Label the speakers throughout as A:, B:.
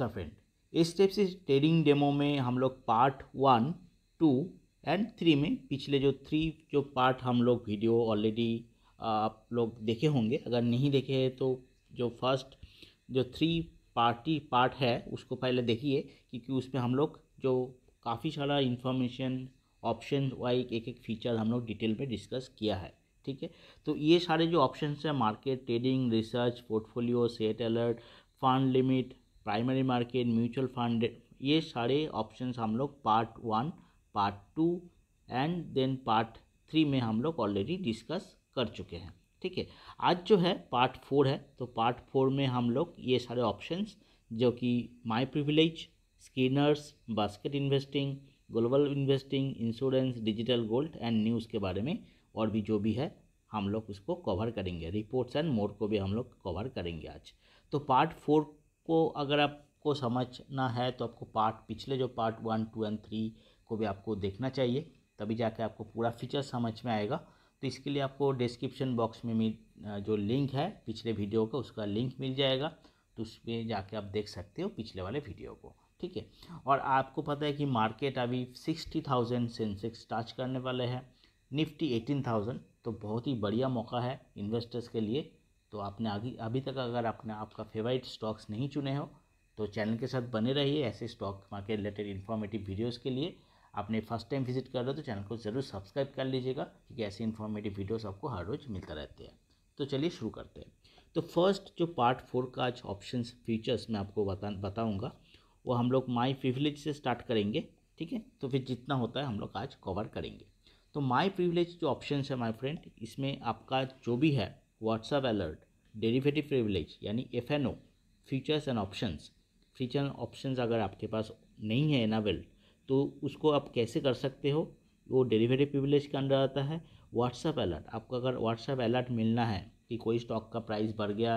A: का फ्रेंड इस टेप से ट्रेडिंग डेमो में हम लोग part one two and three में पिछले जो थ्री जो पार्ट हम लोग वीडियो ऑलरेडी आप लोग देखे होंगे अगर नहीं देखे हैं तो जो फर्स्ट जो थ्री पार्टी पार्ट है उसको पहले देखिए क्योंकि उसमें हम लोग जो काफ़ी सारा इन्फॉर्मेशन ऑप्शन वाइज एक एक फीचर हम लोग डिटेल में डिस्कस किया है ठीक है तो ये सारे जो ऑप्शन हैं market trading research portfolio set alert fund limit primary market mutual fund ये सारे ऑप्शन हम लोग part one part two and then part three में हम लोग ऑलरेडी डिस्कस कर चुके हैं ठीक है आज जो है पार्ट फोर है तो पार्ट फोर में हम लोग ये सारे ऑप्शंस जो कि my privilege screeners basket investing global investing insurance digital gold and news के बारे में और भी जो भी है हम लोग उसको कवर करेंगे रिपोर्ट्स एंड मोड को भी हम लोग कवर करेंगे आज तो पार्ट फोर को अगर आपको समझना है तो आपको पार्ट पिछले जो part one two and three को भी आपको देखना चाहिए तभी जाके आपको पूरा फीचर समझ में आएगा तो इसके लिए आपको डिस्क्रिप्शन बॉक्स में मिल जो लिंक है पिछले वीडियो का उसका लिंक मिल जाएगा तो उसमें जाके आप देख सकते हो पिछले वाले वीडियो को ठीक है और आपको पता है कि मार्केट अभी सिक्सटी थाउजेंड सेंसेक्स टच करने वाले हैं निफ्टी एटीन थाउजेंड तो बहुत ही बढ़िया मौका है इन्वेस्टर्स के लिए तो आपने आगे अभी तक अगर आपने आपका फेवरेट स्टॉक्स नहीं चुने हो तो चैनल के साथ बने रहिए ऐसे stock market related informative videos के लिए आपने फर्स्ट टाइम विजिट कर रहे हो तो चैनल को ज़रूर सब्सक्राइब कर लीजिएगा क्योंकि ऐसे इन्फॉर्मेटिव वीडियोस आपको हर रोज़ मिलता रहते हैं तो चलिए शुरू करते हैं तो फर्स्ट जो पार्ट फोर का आज ऑप्शन फ्यूचर्स मैं आपको बता बताऊँगा वो हम लोग माई प्रिविलेज से स्टार्ट करेंगे ठीक है तो फिर जितना होता है हम लोग आज कवर करेंगे तो माई प्रिविलेज जो ऑप्शन है माई फ्रेंड इसमें आपका जो भी है व्हाट्सअप अलर्ट डेरिवेटिव प्रिविलेज यानी F N O features and options feature and options अगर आपके पास नहीं है एनावेल्ड तो उसको आप कैसे कर सकते हो वो डेरिवेटिव प्रिविलेज के अंडर आता है व्हाट्सअप अलर्ट आपको अगर व्हाट्सअप अलर्ट मिलना है कि कोई स्टॉक का प्राइस बढ़ गया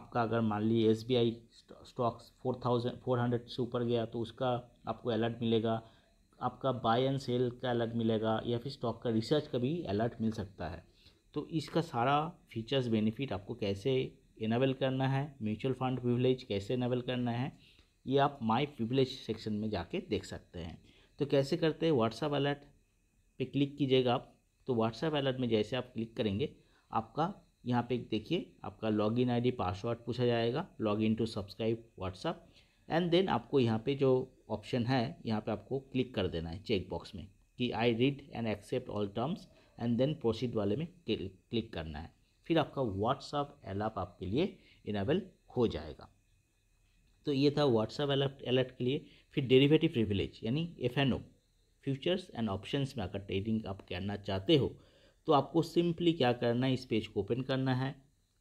A: आपका अगर मान लीजिए S B I stocks four thousand four hundred से ऊपर गया तो उसका आपको अलर्ट मिलेगा आपका बाय एंड सेल का अलर्ट मिलेगा या फिर स्टॉक का रिसर्च का भी अलर्ट मिल सकता है तो इसका सारा फीचर्स बेनिफिट आपको कैसे इनेबल करना है म्यूचुअल फंड प्रिविलेज कैसे इनेबल करना है ये आप माय प्रिविलेज सेक्शन में जाके देख सकते हैं तो कैसे करते हैं व्हाट्सअप अलर्ट पे क्लिक कीजिएगा आप तो व्हाट्सएप अलर्ट में जैसे आप क्लिक करेंगे आपका यहाँ पे देखिए आपका लॉगिन आईडी पासवर्ड पूछा जाएगा login to subscribe WhatsApp and then आपको यहाँ पे जो ऑप्शन है यहाँ पे आपको क्लिक कर देना है चेक बॉक्स में कि I read and accept all terms and then proceed वाले में क्लिक करना है फिर आपका व्हाट्सअप एलाप आपके लिए इनेबल हो जाएगा तो ये था व्हाट्सअप अलर्ट अलर्ट के लिए फिर डेरिवेटिव प्रिविलेज यानी F N O futures and options में अगर ट्रेडिंग आप करना चाहते हो तो आपको सिंपली क्या करना है इस पेज को ओपन करना है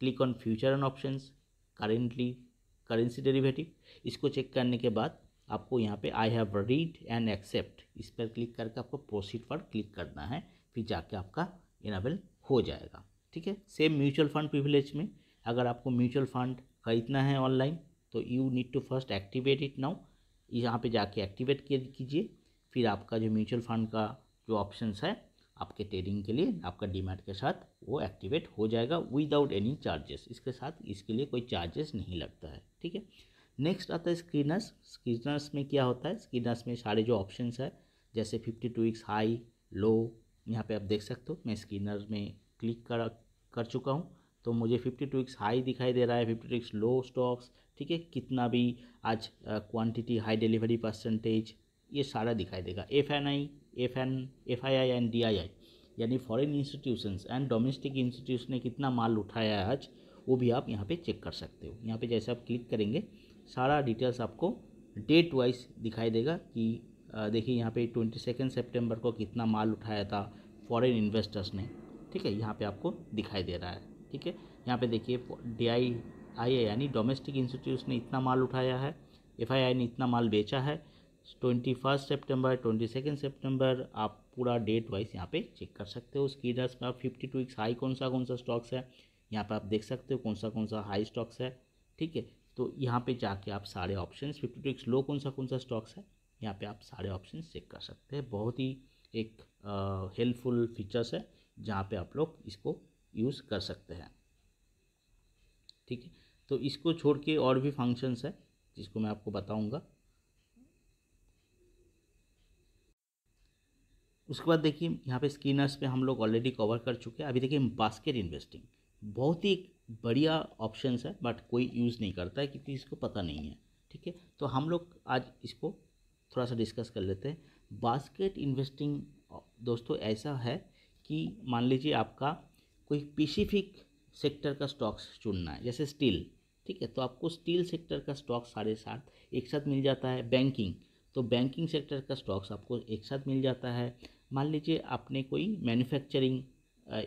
A: click on future and options currently currency derivative इसको चेक करने के बाद आपको यहाँ पे I have read and accept इस पर क्लिक करके आपको प्रोसीड पर क्लिक करना है फिर जाके आपका इनाबल हो जाएगा ठीक है सेम म्यूचुअल फंड प्रिविलेज में अगर आपको म्यूचुअल फंड खरीदना है ऑनलाइन तो you need to first activate it now यहाँ पे जाके एक्टिवेट कीजिए फिर आपका जो म्यूचुअल फंड का जो ऑप्शंस है आपके ट्रेडिंग के लिए आपका डीमैट के साथ वो एक्टिवेट हो जाएगा विदाउट एनी चार्जेस इसके साथ इसके लिए कोई चार्जेस नहीं लगता है ठीक है नेक्स्ट आता है स्क्रीनर्स स्क्रीनर्स में क्या होता है स्क्रीनर्स में सारे जो ऑप्शंस है जैसे fifty two weeks high low यहाँ पे आप देख सकते हो मैं स्किनर में क्लिक कर कर चुका हूँ तो मुझे फिफ्टी टू एक्स हाई दिखाई दे रहा है fifty two x low stocks ठीक है कितना भी आज क्वांटिटी हाई डिलीवरी परसेंटेज ये सारा दिखाई देगा F N I F N F I I and D I I यानी foreign institutions and domestic institution ने कितना माल उठाया है आज वो भी आप यहाँ पर चेक कर सकते हो यहाँ पर जैसे आप क्लिक करेंगे सारा डिटेल्स आपको डेट वाइज दिखाई देगा कि देखिए यहाँ पे ट्वेंटी सेकेंड सेप्टेम्बर को कितना माल उठाया था फॉरेन इन्वेस्टर्स ने ठीक है यहाँ पे आपको दिखाई दे रहा है ठीक है यहाँ पे देखिए डी आई आई यानी डोमेस्टिक इंस्टीट्यूट ने इतना माल उठाया है एफ आई आई ने इतना माल बेचा है twenty first September twenty second September आप पूरा डेट वाइज यहाँ पे चेक कर सकते हो उसकी में आप फिफ्टी टू वीक्स हाई कौन सा कौन सा स्टॉक्स है यहाँ पे आप देख सकते हो कौन सा कौन सा हाई स्टॉक्स है ठीक है तो यहाँ पे जाके आप सारे option fifty two weeks low कौन सा कौन सा स्टॉक्स है यहाँ पे आप सारे ऑप्शन चेक कर सकते हैं बहुत ही एक हेल्पफुल फीचर्स है जहाँ पे आप लोग इसको यूज़ कर सकते हैं ठीक है तो इसको छोड़ के और भी फंक्शंस है जिसको मैं आपको बताऊंगा उसके बाद देखिए यहाँ पे स्किनर्स पे हम लोग ऑलरेडी कवर कर चुके हैं अभी देखिए बास्केट इन्वेस्टिंग बहुत ही बढ़िया ऑप्शन है बट कोई यूज़ नहीं करता है क्योंकि इसको पता नहीं है ठीक है तो हम लोग आज इसको थोड़ा सा डिस्कस कर लेते हैं बास्केट इन्वेस्टिंग दोस्तों ऐसा है कि मान लीजिए आपका कोई स्पेसिफिक सेक्टर का स्टॉक्स चुनना है जैसे स्टील ठीक है तो आपको स्टील सेक्टर का स्टॉक साढ़े सात एक साथ मिल जाता है बैंकिंग तो बैंकिंग सेक्टर का स्टॉक्स आपको एक साथ मिल जाता है मान लीजिए आपने कोई मैन्युफैक्चरिंग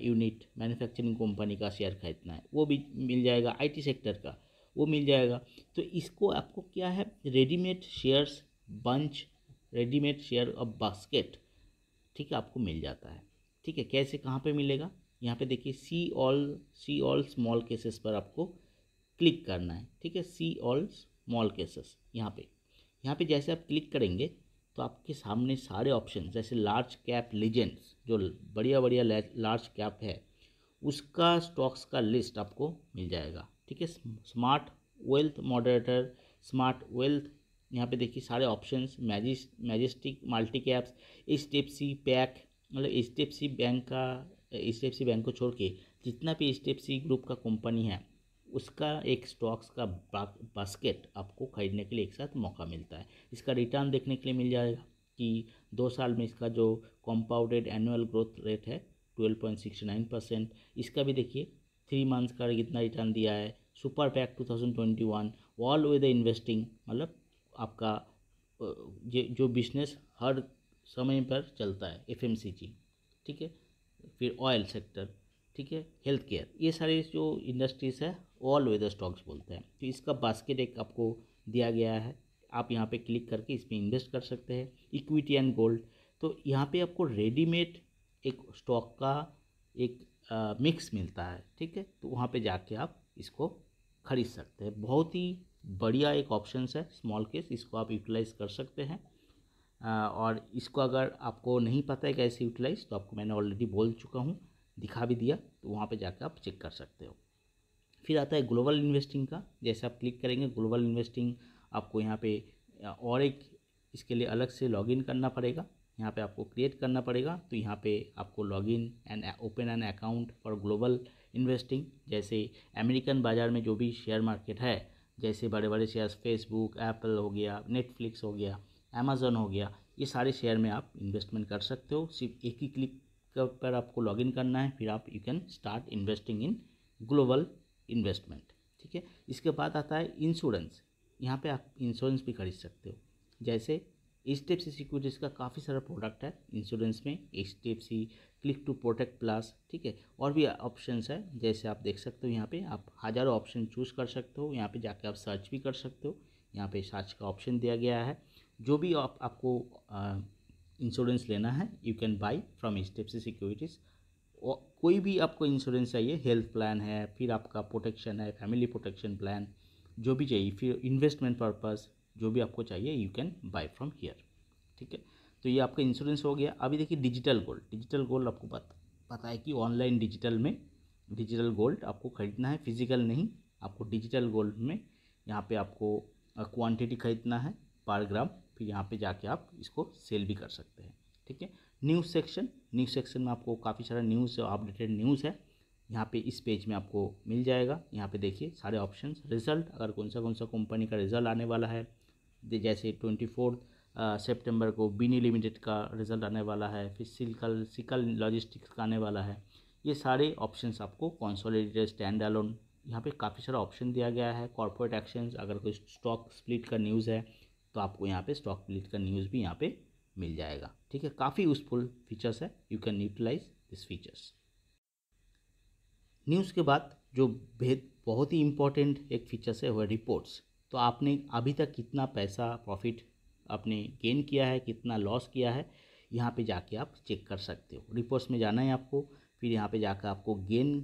A: यूनिट मैन्युफैक्चरिंग कंपनी का शेयर खरीदना है वो भी मिल जाएगा आईटी सेक्टर का वो मिल जाएगा तो इसको आपको क्या है readymade shares bunch readymade share of basket ठीक है आपको मिल जाता है ठीक है कैसे कहाँ पे मिलेगा यहाँ पे देखिए see all see all small cases पर आपको क्लिक करना है ठीक है सी ऑल स्मॉल केसेस यहाँ पे यहाँ पे जैसे आप क्लिक करेंगे तो आपके सामने सारे ऑप्शन जैसे लार्ज कैप लीजेंड्स जो बढ़िया बढ़िया लार्ज कैप है उसका स्टॉक्स का लिस्ट आपको मिल जाएगा ठीक है smart wealth moderator smart wealth यहाँ पे देखिए सारे ऑप्शंस मैजिस majestic multi caps H D F C pack मतलब H D F C bank का H D F C bank को छोड़ के जितना भी H D F C group का कंपनी है उसका एक स्टॉक्स का बास्केट आपको खरीदने के लिए एक साथ मौका मिलता है इसका रिटर्न देखने के लिए मिल जाएगा कि दो साल में इसका जो कंपाउंडेड एनुअल ग्रोथ रेट है twelve point six nine percent इसका भी देखिए थ्री मंथ्स का कितना रिटर्न दिया है super pack two thousand twenty one all weather investing मतलब आपका जो बिजनेस हर समय पर चलता है एफ ठीक है फिर ऑयल सेक्टर ठीक है हेल्थ केयर ये सारी जो इंडस्ट्रीज़ है ऑल वेदर स्टॉक्स बोलते हैं तो इसका बास्केट एक आपको दिया गया है आप यहाँ पे क्लिक करके इसमें इन्वेस्ट कर सकते हैं इक्विटी एंड गोल्ड तो यहाँ पे आपको रेडीमेड एक स्टॉक का एक मिक्स मिलता है ठीक है तो वहाँ पे जाके आप इसको खरीद सकते हैं बहुत ही बढ़िया एक ऑप्शन है स्मॉल केस इसको आप यूटिलाइज़ कर सकते हैं और इसको अगर आपको नहीं पता है कैसे यूटिलाइज़ तो आपको मैंने ऑलरेडी बोल चुका हूँ दिखा भी दिया तो वहाँ पे जाकर आप चेक कर सकते हो फिर आता है ग्लोबल इन्वेस्टिंग का जैसे आप क्लिक करेंगे ग्लोबल इन्वेस्टिंग आपको यहाँ पे और एक इसके लिए अलग से लॉगिन करना पड़ेगा यहाँ पे आपको क्रिएट करना पड़ेगा तो यहाँ पे आपको login and open an account for global investing जैसे अमेरिकन बाज़ार में जो भी शेयर मार्केट है जैसे बड़े बड़े शेयर्स फेसबुक एप्पल हो गया नेटफ्लिक्स हो गया अमेज़न हो गया ये सारे शेयर में आप इन्वेस्टमेंट कर सकते हो सिर्फ एक ही क्लिक पर आपको लॉगिन करना है फिर आप you can start investing in global investment ठीक है इसके बाद आता है इंश्योरेंस यहाँ पे आप इंश्योरेंस भी खरीद सकते हो जैसे H D F C securities का काफ़ी सारा प्रोडक्ट है इंश्योरेंस में H D F C click to protect plus ठीक है और भी ऑप्शंस है जैसे आप देख सकते हो यहाँ पे आप हज़ारों ऑप्शन चूज़ कर सकते हो यहाँ पे जाके आप सर्च भी कर सकते हो यहाँ पे सर्च का ऑप्शन दिया गया है जो भी आप, आपको इंश्योरेंस लेना है you can buy from H D F C securities कोई भी आपको इंश्योरेंस चाहिए हेल्थ प्लान है फिर आपका प्रोटेक्शन है फैमिली प्रोटेक्शन प्लान जो भी चाहिए फिर इन्वेस्टमेंट पर्पज़ जो भी आपको चाहिए you can buy from here ठीक है तो ये आपका इंश्योरेंस हो गया अभी देखिए डिजिटल गोल्ड डिजिटल गोल्ड आपको पता पता है कि ऑनलाइन डिजिटल में डिजिटल गोल्ड आपको खरीदना है फिजिकल नहीं आपको डिजिटल गोल्ड में यहाँ पे आपको क्वांटिटी खरीदना है पर ग्राम फिर यहाँ पे जाके आप इसको सेल भी कर सकते हैं ठीक है न्यूज़ सेक्शन न्यूज़ सेक्शन में आपको काफ़ी सारा न्यूज़ अपडेटेड न्यूज़ है यहाँ पे इस पेज में आपको मिल जाएगा यहाँ पे देखिए सारे ऑप्शंस रिजल्ट अगर कौन सा कौन सा कंपनी का रिजल्ट आने वाला है जैसे ट्वेंटी फोर्थ सेप्टेम्बर को बीनी लिमिटेड का रिजल्ट आने वाला है फिर सिकल सिकल लॉजिस्टिक्स का आने वाला है ये सारे ऑप्शंस आपको कॉन्सोलिडेटेड स्टैंड अलोन यहाँ पे काफ़ी सारा ऑप्शन दिया गया है कॉर्पोरेट एक्शंस अगर कोई स्टॉक स्प्लिट का न्यूज़ है तो आपको यहाँ पे स्टॉक स्प्लिट का न्यूज़ भी यहाँ पे मिल जाएगा ठीक है काफ़ी यूज़फुल फीचर्स है you can utilize this features news के बाद जो बहुत ही इंपॉर्टेंट एक फीचर्स है वह रिपोर्ट्स तो आपने अभी तक कितना पैसा प्रॉफिट आपने गेन किया है कितना लॉस किया है यहाँ पे जाके आप चेक कर सकते हो रिपोर्ट्स में जाना है आपको फिर यहाँ पे जाकर आपको gain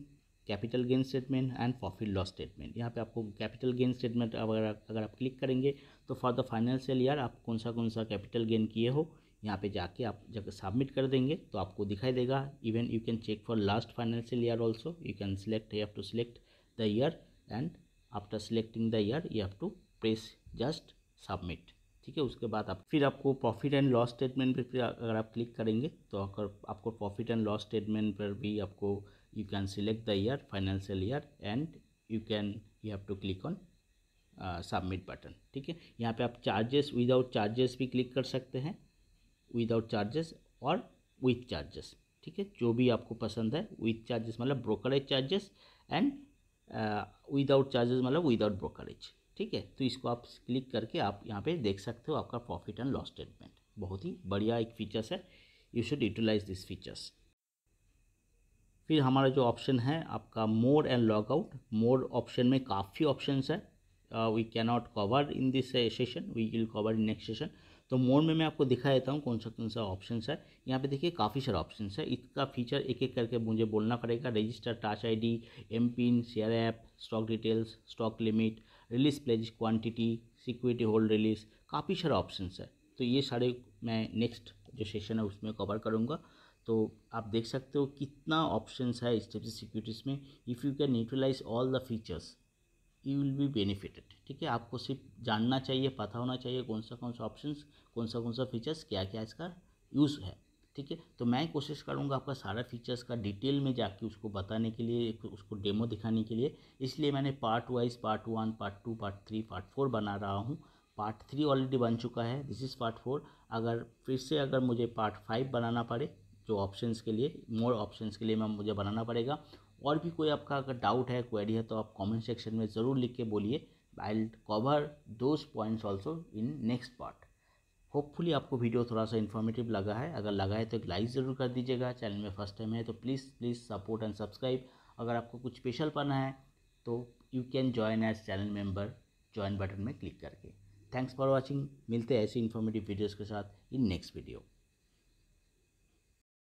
A: capital gain statement and profit loss statement यहाँ पे आपको कैपिटल गेन स्टेटमेंट अगर अगर आप क्लिक करेंगे तो फॉर द फाइनेंशियल ईयर आप कौन सा कौन सा कैपिटल गेन किए हो यहाँ पे जाके आप जब सबमिट कर देंगे तो आपको दिखाई देगा even you can check for last financial year also you can select have to select the year and after selecting the year you have to press just submit ठीक है उसके बाद आप फिर आपको प्रॉफिट एंड लॉस स्टेटमेंट पर फिर अगर आप क्लिक करेंगे तो अगर आपको प्रॉफिट एंड लॉस स्टेटमेंट पर भी आपको you can select the year financial year and you can you have to click on submit button ठीक है यहाँ पे आप चार्जेस विदाउट चार्जेस भी क्लिक कर सकते हैं विदाउट चार्जेस और विथ चार्जेस ठीक है जो भी आपको पसंद है विथ चार्जेस मतलब brokerage charges and without charges मतलब विदाउट ब्रोकरेज ठीक है तो इसको आप क्लिक करके आप यहाँ पे देख सकते हो आपका प्रॉफिट एंड लॉस स्टेटमेंट बहुत ही बढ़िया एक फीचर्स है you should utilize this features फिर हमारा जो ऑप्शन है आपका more and log out more option में काफ़ी ऑप्शंस है we can not cover in this session we will cover in next session तो मोड में मैं आपको दिखा देता हूँ कौन सा कौन सा ऑप्शन है यहाँ पे देखिए काफ़ी सारा ऑप्शन है इसका फीचर एक एक करके मुझे बोलना पड़ेगा register touch I D M pin share app stock details stock limit release pledge quantity security hold release काफ़ी सारा ऑप्शन है तो ये सारे मैं नेक्स्ट जो सेशन है उसमें कवर करूँगा तो आप देख सकते हो कितना ऑप्शंस है इस से सिक्योरिटीज़ में if you can utilize all the features you will be benefited ठीक है आपको सिर्फ जानना चाहिए पता होना चाहिए कौन सा कौन सा ऑप्शन कौन सा कौन सा फीचर्स क्या क्या इसका यूज़ है ठीक है तो मैं कोशिश करूँगा आपका सारा फीचर्स का डिटेल में जाके उसको बताने के लिए उसको डेमो दिखाने के लिए इसलिए मैंने part wise part one part two part three part four बना रहा हूँ पार्ट थ्री ऑलरेडी बन चुका है दिस इज़ पार्ट फोर अगर फिर से अगर मुझे पार्ट फाइव बनाना पड़े जो ऑप्शंस के लिए मोर ऑप्शंस के लिए मैं मुझे बनाना पड़ेगा और भी कोई आपका अगर डाउट है क्वेरी है तो आप कमेंट सेक्शन में ज़रूर लिख के बोलिए I will cover those points also in next part hopefully आपको वीडियो थोड़ा सा इन्फॉर्मेटिव लगा है अगर लगा है तो एक लाइक ज़रूर कर दीजिएगा चैनल में फर्स्ट टाइम है तो please please support and subscribe अगर आपको कुछ स्पेशल पाना है तो you can join as channel member join button में क्लिक करके थैंक्स फॉर वॉचिंग मिलते हैं ऐसी इन्फॉर्मेटिव वीडियोज़ के साथ इन नेक्स्ट वीडियो